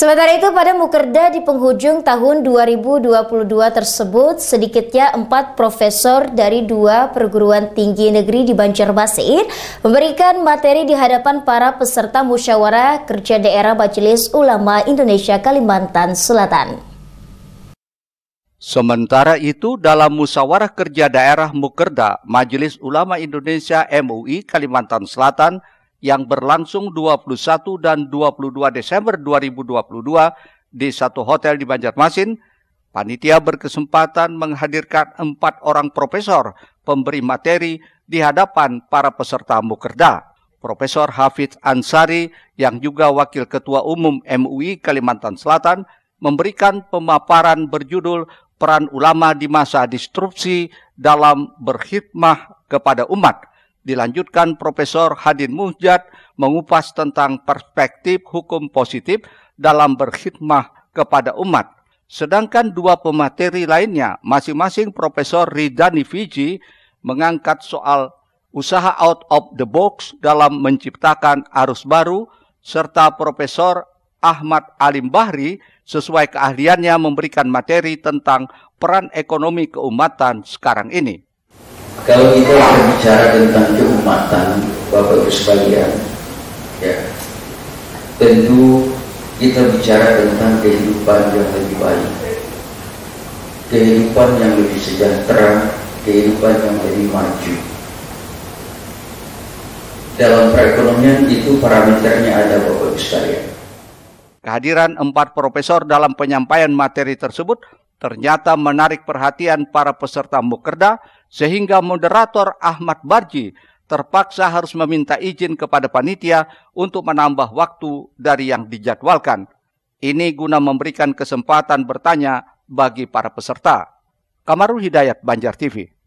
Sementara itu pada Mukerda di penghujung tahun 2022 tersebut sedikitnya empat profesor dari dua perguruan tinggi negeri di Banjarmasin memberikan materi di hadapan para peserta musyawarah kerja daerah Majelis Ulama Indonesia Kalimantan Selatan. Sementara itu, dalam musyawarah kerja daerah Mukerda, Majelis Ulama Indonesia MUI Kalimantan Selatan yang berlangsung 21 dan 22 Desember 2022 di satu hotel di Banjarmasin, panitia berkesempatan menghadirkan empat orang profesor pemberi materi di hadapan para peserta mukerda. Profesor Hafid Ansari yang juga Wakil Ketua Umum MUI Kalimantan Selatan memberikan pemaparan berjudul Peran Ulama di Masa Disrupsi dalam Berkhidmah kepada Umat Dilanjutkan Profesor Hadin Mujad mengupas tentang perspektif hukum positif dalam berkhidmah kepada umat. Sedangkan dua pemateri lainnya, masing-masing Profesor Ridani Fiji mengangkat soal usaha out of the box dalam menciptakan arus baru, serta Profesor Ahmad Alim Bahri sesuai keahliannya memberikan materi tentang peran ekonomi keumatan sekarang ini. Kalau kita berbicara tentang keumatan Bapak Ibu sekalian ya, Tentu kita bicara tentang kehidupan yang lebih baik Kehidupan yang lebih sejahtera Kehidupan yang lebih maju dalam perekonomian itu parameternya ada Bapak Ibu sekalian. Kehadiran empat profesor dalam penyampaian materi tersebut ternyata menarik perhatian para peserta mukerda sehingga moderator Ahmad Barji terpaksa harus meminta izin kepada panitia untuk menambah waktu dari yang dijadwalkan. Ini guna memberikan kesempatan bertanya bagi para peserta. Kamarul Hidayat Banjar TV.